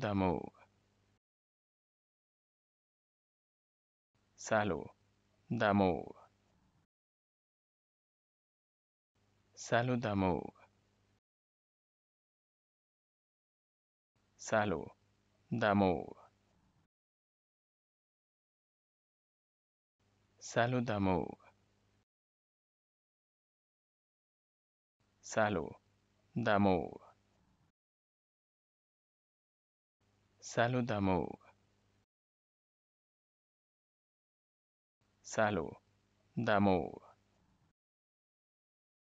d'amour. Salu. d'amour. Saludamo. d'amour. Damo. d'amour. Salu. d'amour. Salut d'amour. Salut d'amour.